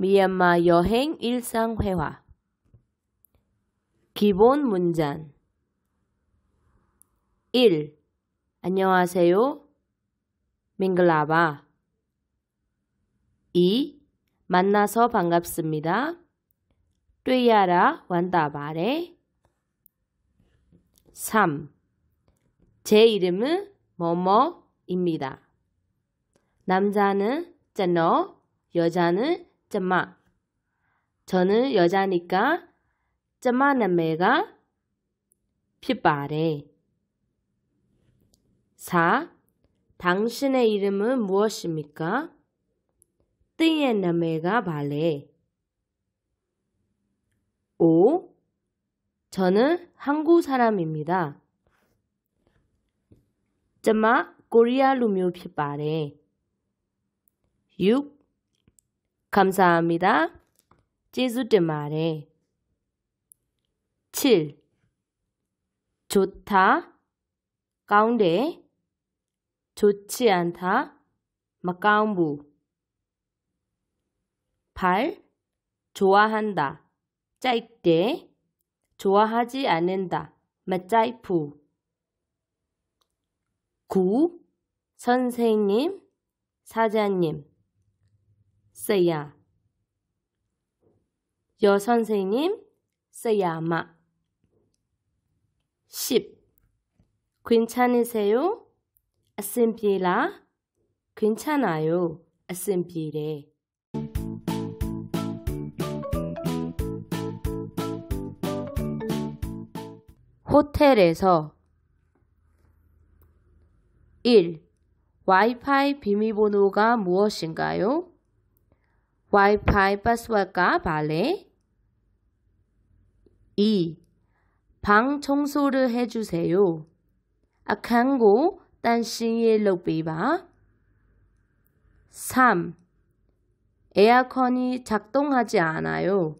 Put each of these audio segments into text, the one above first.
미얀마 여행 일상 회화 기본 문장 1. 안녕하세요. 밍글라바 2. 만나서 반갑습니다. 뚜야라 완다 말해 3. 제 이름은 뭐뭐입니다. 남자는 짠너, 여자는 점마 저는 여자니까 점마 남매가 피바래. 4. 당신의 이름은 무엇입니까? 띵의 남매가 발래 5. 저는 한국 사람입니다. 점마 코리아 루묘 피바래. 6. 감사합니다. 제주드 말해. 7. 좋다. 가운데. 좋지 않다. 마카운부. 8. 좋아한다. 짧이 좋아하지 않는다. 마짜이프. 9. 선생님, 사장님. 쓰야. 여 선생님 쓰야마. 10. 괜찮으세요? 아슴비라. 괜찮아요. 아슴비래. 호텔에서 1. 와이파이 비밀번호가 무엇인가요? 와이파이 ा스워드 발레 2. 방 청소를 해주세요. 악한 고 단신이 록비바 3. 에어컨이 작동하지 않아요.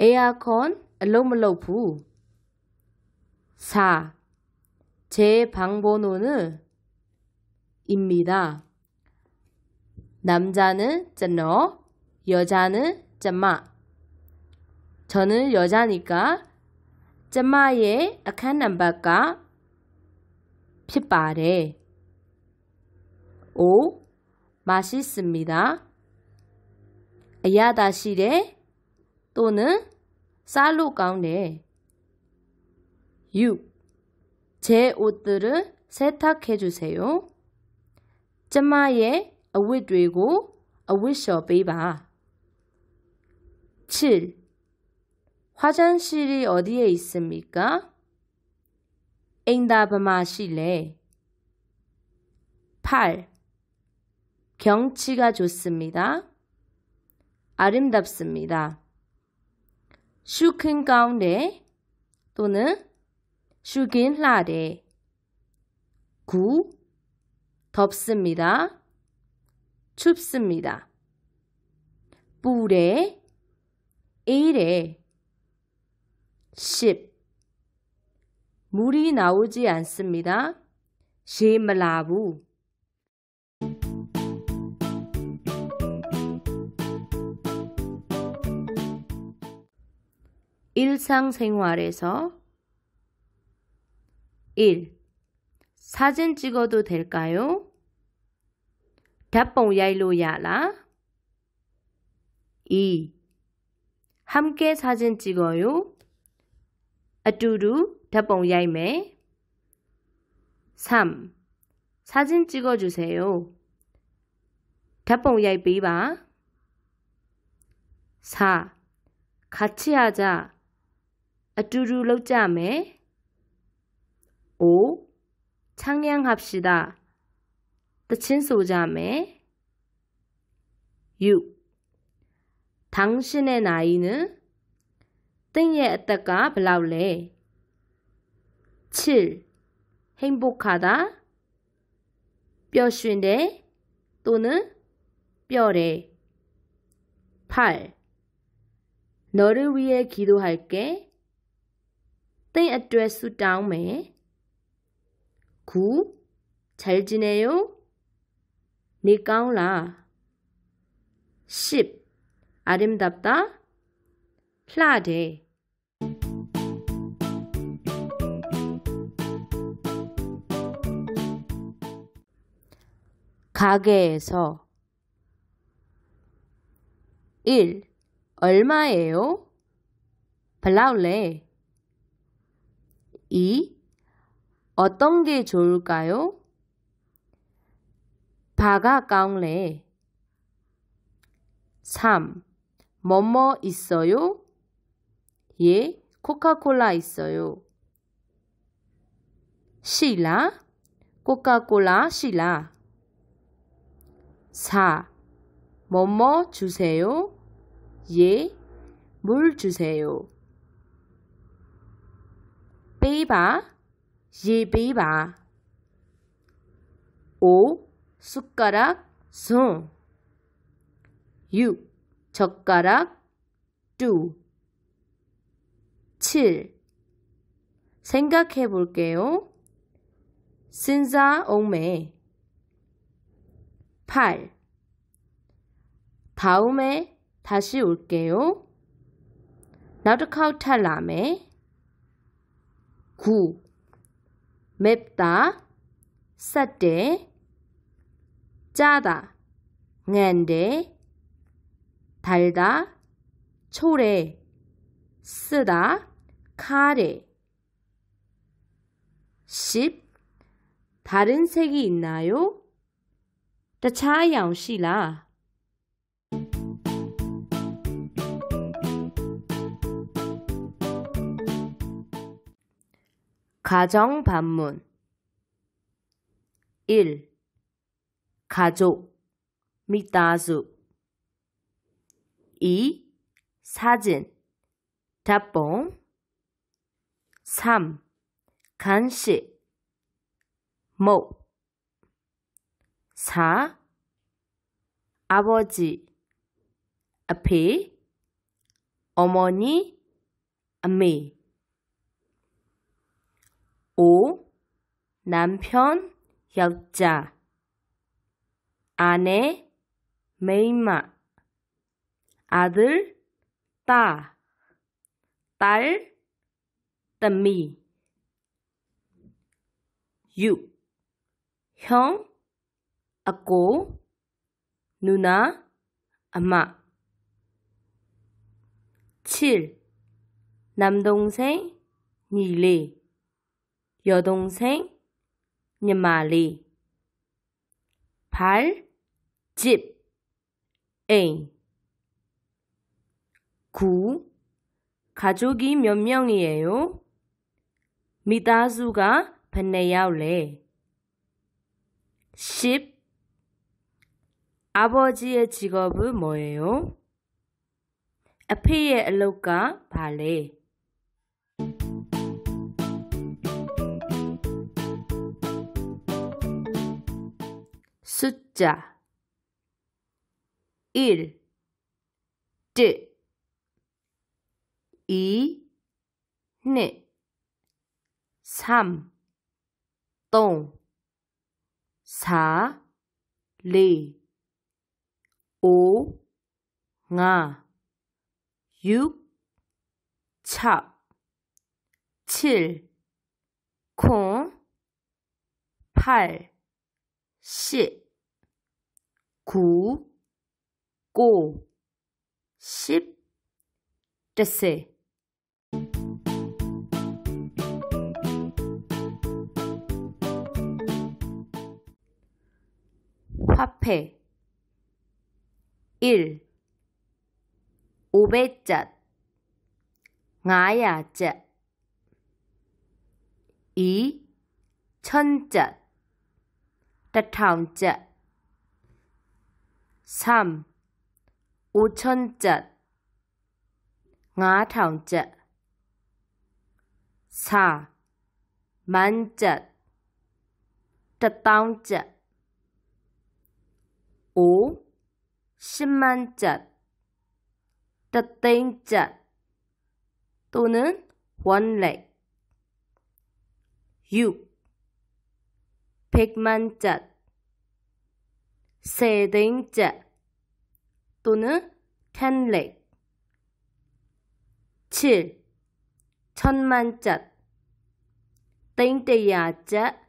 에어컨 롬러프 4. 제 방번호는 입니다. 남자는 짠너, 여자는 짠마. 저는 여자니까 짠마의 악한 남바가 ဖြစ် 5. 맛있습니다. 야다시레 또는 쌀로 가운데 6. 제 옷들을 세탁해 주세요. 쯔마의 အဝတ်တွေကိုအဝတ်7 화장실이 어디에 있습니까? 응답은 마실래. 8. 경치가 좋습니다. 아름답습니다. 슈킨 가운데 또는 슈긴 라레 9. 덥습니다. 춥습니다. 뿔에 일에 10 물이 나오지 않습니다. 시말라부 일상생활에서 1. 사진 찍어도 될까요? ဓာတ်ပုံရိ E 함께 사진 찍어요. 아뚜루 답봉 야이메 3. 사진 찍어주세요. 답봉 야이 비바 4. 같이 하자. 아뚜루 럭자메 5. 창량합시다. တချင်းဆ 그 당신의 나이는 땡의 에따가 블라울레 7. 행복하다 뼈쉰데 또는 뼈래 8. 너를 위해 기도할게 땡 에뚜에 수다음에 9. 잘 지내요 네 깡라 10 아름답다 플라데 가게에서 1. 얼마예요? 블라울레 2. 어떤 게 좋을까요? 바가 까운래. 3. 뭐뭐 있어요? 예, 코카콜라 있어요. 실라, 코카콜라 실라. 4. 뭐뭐 주세요? 예, 물 주세요. 베이바, 예 베이바. 5. 숟가락 송 6. 젓가락 두 7. 생각해 볼게요. 신사 옹매 8. 다음에 다시 올게요. 나르카우탈 라메 9. 맵다 싸떼 짜다 낸데 달다 초래 쓰다 카레 10. 다른 색이 있나요? 的差样是啦。 가정 반문 1. 가족, 미다수. 2. 사진, 답봉. 3. 간식, 목. 4. 아버지, 앞에, 어머니, 아미. 5. 남편, 여자 아내, 메인마, 아들, 따, 딸, 땀미. 6. 형, 아고, 누나, 아마. 칠. 남동생, 니리, 여동생, 니마리. 8. 집 A 구 가족이 몇 명이에요? 미다수가 베네야울레10 아버지의 직업은 뭐예요? 아페의 엘로가 발레 숫자 일, 쯔, 이, 네, 삼, 똥 사, 리, 오, 나 육, 찹, 칠, 콩, 팔, 십, 구, 고, 십, 됐세. 화폐 1. 5 0배잣 나야잣 2. 천잣 따타운잣 3. 오천자 아탕자 사 만자 따다운자 오 십만자 따땡자 또는 원렉 육 백만자 세댕자 또는 텐렉 7. 천만짭 땡땡이아짭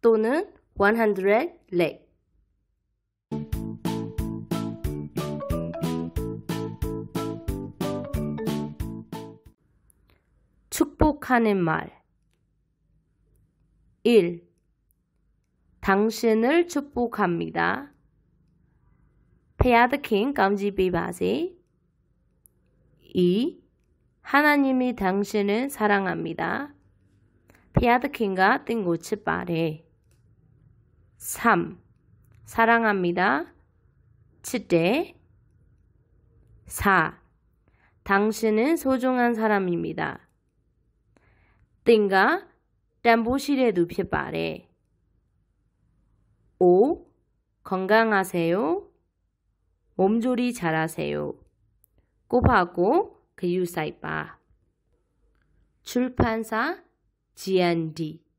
또는 100렉 축복하는 말 1. 당신을 축복합니다. ဖျ드킹သ지비바က 2. 하나님이 당신을 사랑합니다. 피아드킹과 띵고치 빠레 3. 사랑합니다. 치대 4. 당신은 소중한 사람입니다. 띵가 땀보실에 눕혀 빠레 5. 건강하세요. 몸조리 잘하세요. 꼬바고 그유사이바 출판사 G&D